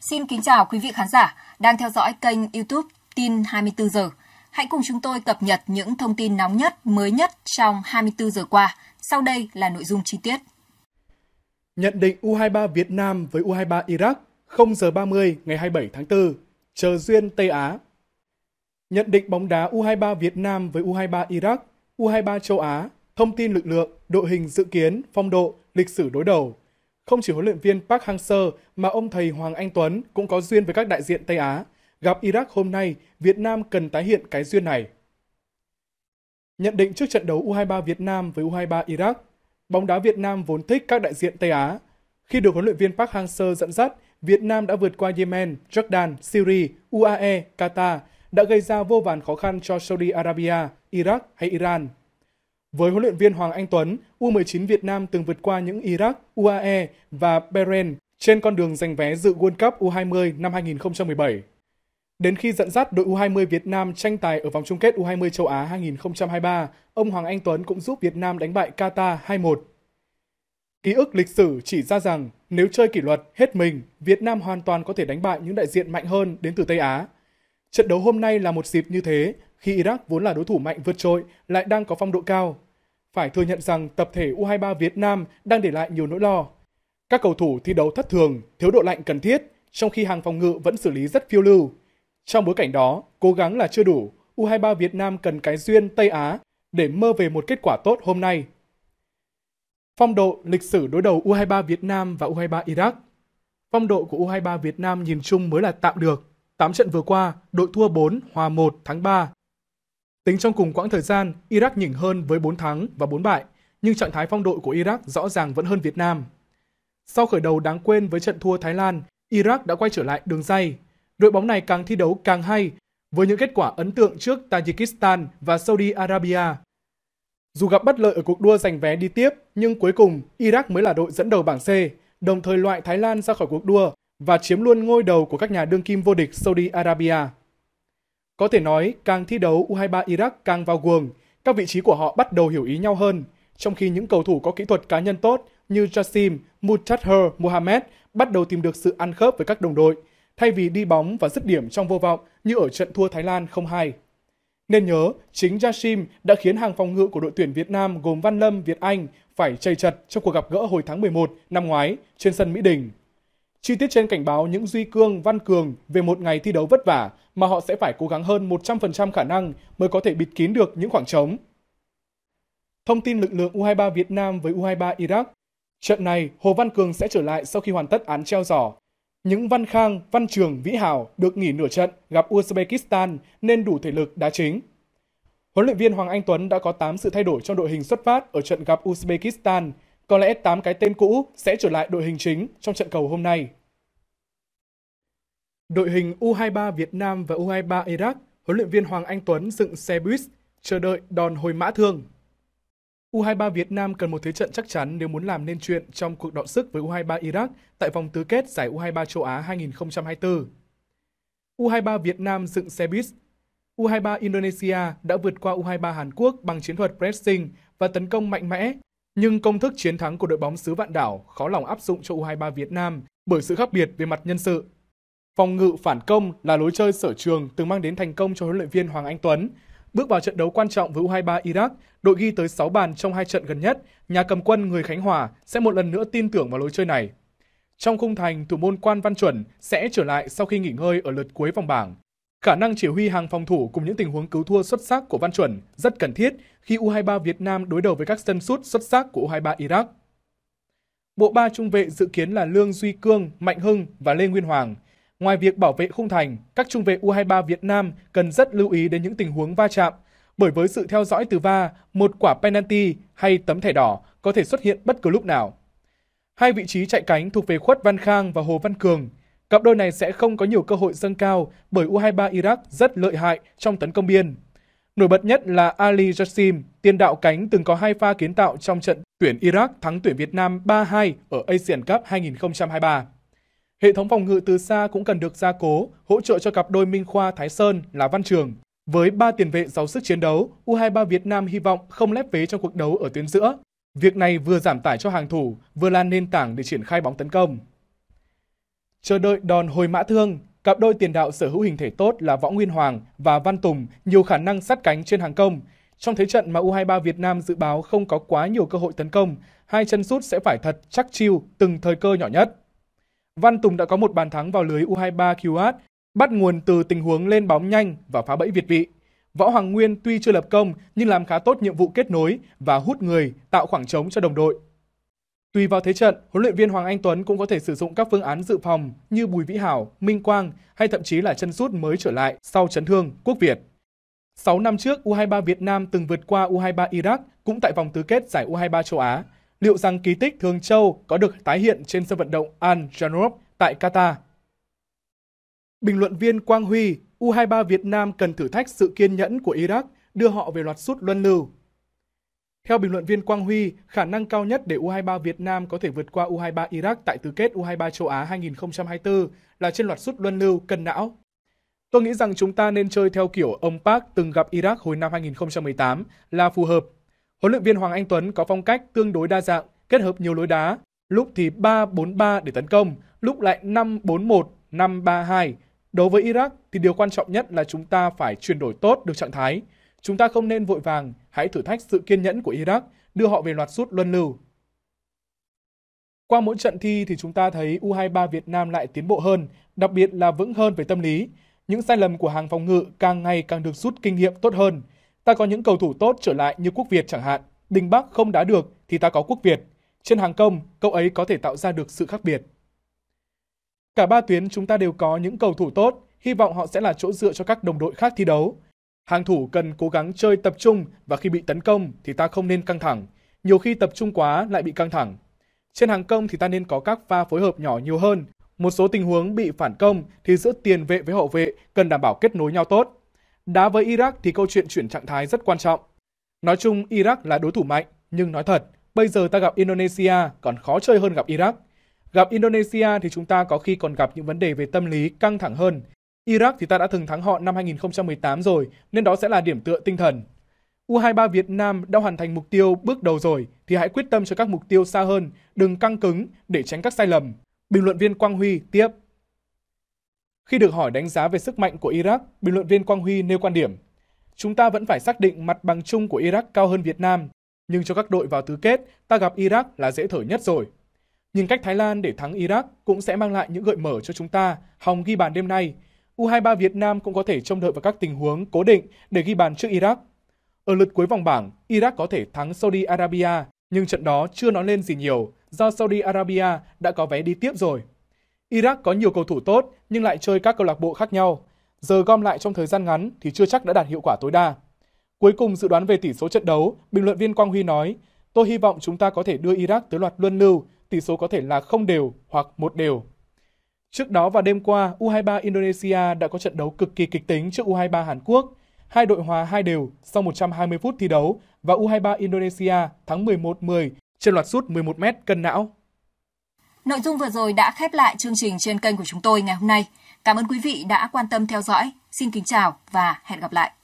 Xin kính chào quý vị khán giả đang theo dõi kênh YouTube Tin 24 giờ. Hãy cùng chúng tôi cập nhật những thông tin nóng nhất, mới nhất trong 24 giờ qua. Sau đây là nội dung chi tiết. Nhận định U23 Việt Nam với U23 Iraq 0 giờ 30 ngày 27 tháng 4, chờ duyên Tây Á. Nhận định bóng đá U23 Việt Nam với U23 Iraq, U23 châu Á, thông tin lực lượng, đội hình dự kiến, phong độ, lịch sử đối đầu. Không chỉ huấn luyện viên Park Hang-seo mà ông thầy Hoàng Anh Tuấn cũng có duyên với các đại diện Tây Á. Gặp Iraq hôm nay, Việt Nam cần tái hiện cái duyên này. Nhận định trước trận đấu U23 Việt Nam với U23 Iraq, bóng đá Việt Nam vốn thích các đại diện Tây Á. Khi được huấn luyện viên Park Hang-seo dẫn dắt, Việt Nam đã vượt qua Yemen, Jordan, Syria, UAE, Qatar, đã gây ra vô vàn khó khăn cho Saudi Arabia, Iraq hay Iran với huấn luyện viên Hoàng Anh Tuấn, U19 Việt Nam từng vượt qua những Iraq, UAE và Bahrain trên con đường giành vé dự World Cup U20 năm 2017. Đến khi dẫn dắt đội U20 Việt Nam tranh tài ở vòng chung kết U20 châu Á 2023, ông Hoàng Anh Tuấn cũng giúp Việt Nam đánh bại Qatar 2-1. Ký ức lịch sử chỉ ra rằng nếu chơi kỷ luật hết mình, Việt Nam hoàn toàn có thể đánh bại những đại diện mạnh hơn đến từ Tây Á. Trận đấu hôm nay là một dịp như thế, khi Iraq vốn là đối thủ mạnh vượt trội lại đang có phong độ cao. Phải thừa nhận rằng tập thể U23 Việt Nam đang để lại nhiều nỗi lo. Các cầu thủ thi đấu thất thường, thiếu độ lạnh cần thiết, trong khi hàng phòng ngự vẫn xử lý rất phiêu lưu. Trong bối cảnh đó, cố gắng là chưa đủ, U23 Việt Nam cần cái duyên Tây Á để mơ về một kết quả tốt hôm nay. Phong độ lịch sử đối đầu U23 Việt Nam và U23 Iraq Phong độ của U23 Việt Nam nhìn chung mới là tạm được. 8 trận vừa qua, đội thua 4, hòa 1, thắng 3. Tính trong cùng quãng thời gian, Iraq nhỉnh hơn với 4 thắng và 4 bại, nhưng trạng thái phong độ của Iraq rõ ràng vẫn hơn Việt Nam. Sau khởi đầu đáng quên với trận thua Thái Lan, Iraq đã quay trở lại đường dây. Đội bóng này càng thi đấu càng hay, với những kết quả ấn tượng trước Tajikistan và Saudi Arabia. Dù gặp bất lợi ở cuộc đua giành vé đi tiếp, nhưng cuối cùng Iraq mới là đội dẫn đầu bảng C, đồng thời loại Thái Lan ra khỏi cuộc đua và chiếm luôn ngôi đầu của các nhà đương kim vô địch Saudi Arabia. Có thể nói, càng thi đấu U23 Iraq càng vào guồng, các vị trí của họ bắt đầu hiểu ý nhau hơn, trong khi những cầu thủ có kỹ thuật cá nhân tốt như Jasim, Mutadher, Mohamed bắt đầu tìm được sự ăn khớp với các đồng đội, thay vì đi bóng và dứt điểm trong vô vọng như ở trận thua Thái Lan 0-2. Nên nhớ, chính Jasim đã khiến hàng phòng ngự của đội tuyển Việt Nam gồm Văn Lâm, Việt Anh phải chây chật trong cuộc gặp gỡ hồi tháng 11 năm ngoái trên sân Mỹ Đình. Chi tiết trên cảnh báo những Duy Cương, Văn Cường về một ngày thi đấu vất vả mà họ sẽ phải cố gắng hơn 100% khả năng mới có thể bịt kín được những khoảng trống. Thông tin lực lượng U23 Việt Nam với U23 Iraq Trận này, Hồ Văn Cường sẽ trở lại sau khi hoàn tất án treo giỏ. Những Văn Khang, Văn Trường, Vĩ Hào được nghỉ nửa trận gặp Uzbekistan nên đủ thể lực đá chính. Huấn luyện viên Hoàng Anh Tuấn đã có 8 sự thay đổi trong đội hình xuất phát ở trận gặp Uzbekistan – có lẽ 8 cái tên cũ sẽ trở lại đội hình chính trong trận cầu hôm nay. Đội hình U23 Việt Nam và U23 Iraq, huấn luyện viên Hoàng Anh Tuấn dựng xe buýt, chờ đợi đòn hồi mã thương. U23 Việt Nam cần một thế trận chắc chắn nếu muốn làm nên chuyện trong cuộc đọ sức với U23 Iraq tại vòng tứ kết giải U23 châu Á 2024. U23 Việt Nam dựng xe buýt. U23 Indonesia đã vượt qua U23 Hàn Quốc bằng chiến thuật pressing và tấn công mạnh mẽ nhưng công thức chiến thắng của đội bóng xứ vạn đảo khó lòng áp dụng cho U23 Việt Nam bởi sự khác biệt về mặt nhân sự. Phòng ngự phản công là lối chơi sở trường từng mang đến thành công cho huấn luyện viên Hoàng Anh Tuấn. Bước vào trận đấu quan trọng với U23 Iraq, đội ghi tới 6 bàn trong hai trận gần nhất, nhà cầm quân người Khánh Hòa sẽ một lần nữa tin tưởng vào lối chơi này. Trong khung thành, thủ môn Quan Văn Chuẩn sẽ trở lại sau khi nghỉ ngơi ở lượt cuối vòng bảng. Khả năng chỉ huy hàng phòng thủ cùng những tình huống cứu thua xuất sắc của Văn Chuẩn rất cần thiết khi U23 Việt Nam đối đầu với các sân sút xuất sắc của U23 Iraq. Bộ ba trung vệ dự kiến là Lương Duy Cương, Mạnh Hưng và Lê Nguyên Hoàng. Ngoài việc bảo vệ khung thành, các trung vệ U23 Việt Nam cần rất lưu ý đến những tình huống va chạm, bởi với sự theo dõi từ va, một quả penalty hay tấm thẻ đỏ có thể xuất hiện bất cứ lúc nào. Hai vị trí chạy cánh thuộc về Khuất Văn Khang và Hồ Văn Cường – Cặp đôi này sẽ không có nhiều cơ hội dâng cao bởi U23 Iraq rất lợi hại trong tấn công biên. Nổi bật nhất là Ali Jassim, tiền đạo cánh từng có hai pha kiến tạo trong trận tuyển Iraq thắng tuyển Việt Nam 3-2 ở Asian Cup 2023. Hệ thống phòng ngự từ xa cũng cần được gia cố, hỗ trợ cho cặp đôi Minh Khoa Thái Sơn là Văn Trường. Với ba tiền vệ giàu sức chiến đấu, U23 Việt Nam hy vọng không lép vế trong cuộc đấu ở tuyến giữa. Việc này vừa giảm tải cho hàng thủ, vừa là nền tảng để triển khai bóng tấn công. Chờ đợi đòn hồi mã thương, cặp đôi tiền đạo sở hữu hình thể tốt là Võ Nguyên Hoàng và Văn Tùng nhiều khả năng sát cánh trên hàng công. Trong thế trận mà U23 Việt Nam dự báo không có quá nhiều cơ hội tấn công, hai chân sút sẽ phải thật chắc chiêu từng thời cơ nhỏ nhất. Văn Tùng đã có một bàn thắng vào lưới U23 QH, bắt nguồn từ tình huống lên bóng nhanh và phá bẫy Việt vị. Võ Hoàng Nguyên tuy chưa lập công nhưng làm khá tốt nhiệm vụ kết nối và hút người, tạo khoảng trống cho đồng đội. Tùy vào thế trận, huấn luyện viên Hoàng Anh Tuấn cũng có thể sử dụng các phương án dự phòng như Bùi Vĩ Hảo, Minh Quang hay thậm chí là chân sút mới trở lại sau chấn thương Quốc Việt. 6 năm trước, U23 Việt Nam từng vượt qua U23 Iraq cũng tại vòng tứ kết giải U23 châu Á. Liệu rằng kỳ tích Thường Châu có được tái hiện trên sân vận động Al Janoub tại Qatar? Bình luận viên Quang Huy, U23 Việt Nam cần thử thách sự kiên nhẫn của Iraq, đưa họ về loạt sút luân lưu. Theo bình luận viên Quang Huy, khả năng cao nhất để U23 Việt Nam có thể vượt qua U23 Iraq tại tứ kết U23 châu Á 2024 là trên loạt sút luân lưu cân não. Tôi nghĩ rằng chúng ta nên chơi theo kiểu ông Park từng gặp Iraq hồi năm 2018 là phù hợp. Huấn luyện viên Hoàng Anh Tuấn có phong cách tương đối đa dạng, kết hợp nhiều lối đá, lúc thì 3-4-3 để tấn công, lúc lại 5-4-1, 5-3-2. Đối với Iraq thì điều quan trọng nhất là chúng ta phải chuyển đổi tốt được trạng thái, Chúng ta không nên vội vàng, hãy thử thách sự kiên nhẫn của Iraq, đưa họ về loạt sút luân lưu. Qua mỗi trận thi thì chúng ta thấy U23 Việt Nam lại tiến bộ hơn, đặc biệt là vững hơn về tâm lý. Những sai lầm của hàng phòng ngự càng ngày càng được rút kinh nghiệm tốt hơn. Ta có những cầu thủ tốt trở lại như Quốc Việt chẳng hạn. Đình Bắc không đá được thì ta có Quốc Việt. Trên hàng công, cậu ấy có thể tạo ra được sự khác biệt. Cả ba tuyến chúng ta đều có những cầu thủ tốt, hy vọng họ sẽ là chỗ dựa cho các đồng đội khác thi đấu. Hàng thủ cần cố gắng chơi tập trung và khi bị tấn công thì ta không nên căng thẳng, nhiều khi tập trung quá lại bị căng thẳng. Trên hàng công thì ta nên có các pha phối hợp nhỏ nhiều hơn. Một số tình huống bị phản công thì giữa tiền vệ với hậu vệ cần đảm bảo kết nối nhau tốt. Đá với Iraq thì câu chuyện chuyển trạng thái rất quan trọng. Nói chung Iraq là đối thủ mạnh, nhưng nói thật, bây giờ ta gặp Indonesia còn khó chơi hơn gặp Iraq. Gặp Indonesia thì chúng ta có khi còn gặp những vấn đề về tâm lý căng thẳng hơn, Iraq thì ta đã từng thắng họ năm 2018 rồi, nên đó sẽ là điểm tựa tinh thần. U23 Việt Nam đã hoàn thành mục tiêu bước đầu rồi thì hãy quyết tâm cho các mục tiêu xa hơn, đừng căng cứng để tránh các sai lầm. Bình luận viên Quang Huy tiếp. Khi được hỏi đánh giá về sức mạnh của Iraq, bình luận viên Quang Huy nêu quan điểm. Chúng ta vẫn phải xác định mặt bằng chung của Iraq cao hơn Việt Nam, nhưng cho các đội vào tứ kết, ta gặp Iraq là dễ thở nhất rồi. Nhìn cách Thái Lan để thắng Iraq cũng sẽ mang lại những gợi mở cho chúng ta, hòng ghi bàn đêm nay, U23 Việt Nam cũng có thể trông đợi vào các tình huống cố định để ghi bàn trước Iraq. Ở lượt cuối vòng bảng, Iraq có thể thắng Saudi Arabia, nhưng trận đó chưa nói lên gì nhiều do Saudi Arabia đã có vé đi tiếp rồi. Iraq có nhiều cầu thủ tốt nhưng lại chơi các câu lạc bộ khác nhau. Giờ gom lại trong thời gian ngắn thì chưa chắc đã đạt hiệu quả tối đa. Cuối cùng dự đoán về tỷ số trận đấu, bình luận viên Quang Huy nói, tôi hy vọng chúng ta có thể đưa Iraq tới loạt luân lưu, tỷ số có thể là không đều hoặc một đều. Trước đó vào đêm qua, U23 Indonesia đã có trận đấu cực kỳ kịch tính trước U23 Hàn Quốc. Hai đội hòa hai đều sau 120 phút thi đấu và U23 Indonesia thắng 11-10 trên loạt sút 11m cân não. Nội dung vừa rồi đã khép lại chương trình trên kênh của chúng tôi ngày hôm nay. Cảm ơn quý vị đã quan tâm theo dõi. Xin kính chào và hẹn gặp lại.